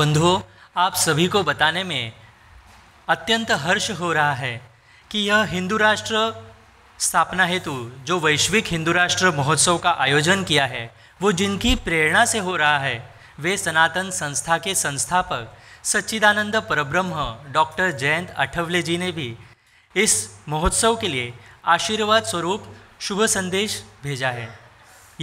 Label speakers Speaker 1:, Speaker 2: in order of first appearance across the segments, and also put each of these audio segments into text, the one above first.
Speaker 1: बंधुओं आप सभी को बताने में अत्यंत हर्ष हो रहा है कि यह हिंदू राष्ट्र स्थापना हेतु जो वैश्विक हिंदू राष्ट्र महोत्सव का आयोजन किया है वो जिनकी प्रेरणा से हो रहा है वे सनातन संस्था के संस्थापक सच्चिदानंद परब्रह्म डॉक्टर जयंत अठवले जी ने भी इस महोत्सव के लिए आशीर्वाद स्वरूप शुभ संदेश भेजा है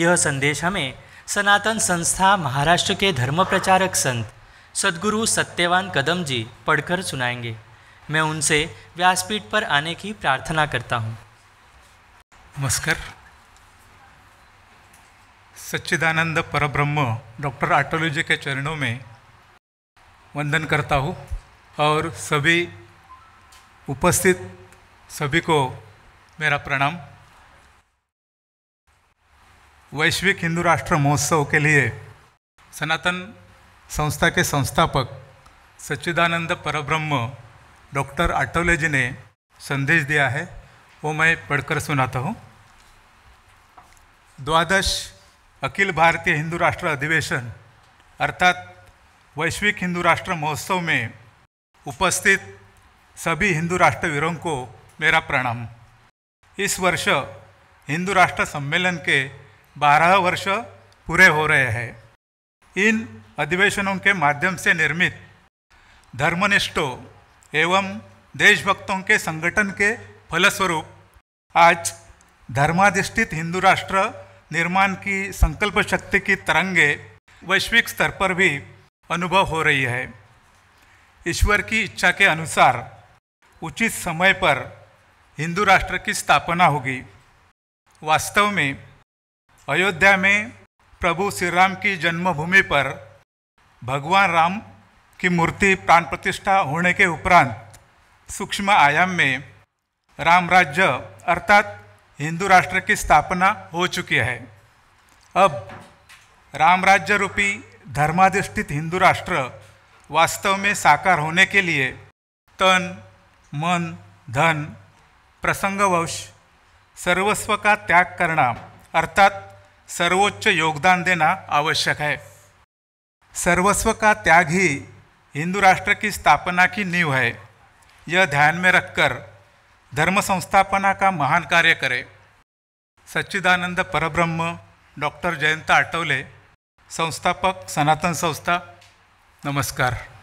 Speaker 1: यह संदेश हमें सनातन संस्था महाराष्ट्र के धर्म प्रचारक संत सदगुरु सत्यवान कदम जी पढ़कर सुनाएंगे मैं उनसे व्यासपीठ पर आने की प्रार्थना करता हूँ नमस्कार सच्चिदानंद
Speaker 2: परब्रह्म डॉक्टर आटोलू जी के चरणों में वंदन करता हूँ और सभी उपस्थित सभी को मेरा प्रणाम वैश्विक हिंदू राष्ट्र महोत्सव के लिए सनातन संस्था के संस्थापक सच्चिदानंद परब्रह्म डॉक्टर आठवले जी ने संदेश दिया है वो मैं पढ़कर सुनाता हूँ द्वादश अखिल भारतीय हिंदू राष्ट्र अधिवेशन अर्थात वैश्विक हिंदू राष्ट्र महोत्सव में उपस्थित सभी हिंदू राष्ट्र वीरों को मेरा प्रणाम इस वर्ष हिंदू राष्ट्र सम्मेलन के बारह वर्ष पूरे हो रहे हैं इन अधिवेशनों के माध्यम से निर्मित धर्मनिष्ठों एवं देशभक्तों के संगठन के फलस्वरूप आज धर्माधिष्ठित हिंदू राष्ट्र निर्माण की संकल्प शक्ति की तरंगे वैश्विक स्तर पर भी अनुभव हो रही है ईश्वर की इच्छा के अनुसार उचित समय पर हिंदू राष्ट्र की स्थापना होगी वास्तव में अयोध्या में प्रभु श्रीराम की जन्मभूमि पर भगवान राम की मूर्ति प्राण प्रतिष्ठा होने के उपरांत सूक्ष्म आयाम में राम राज्य अर्थात हिंदू राष्ट्र की स्थापना हो चुकी है अब राम राज्य रूपी धर्माधिष्ठित हिंदू राष्ट्र वास्तव में साकार होने के लिए तन मन धन प्रसंगवश सर्वस्व का त्याग करना अर्थात सर्वोच्च योगदान देना आवश्यक है सर्वस्व का त्याग ही हिंदू राष्ट्र की स्थापना की नींव है यह ध्यान में रखकर धर्म संस्थापना का महान कार्य करे सच्चिदानंद परब्रह्म डॉक्टर जयंत आठवले संस्थापक सनातन संस्था नमस्कार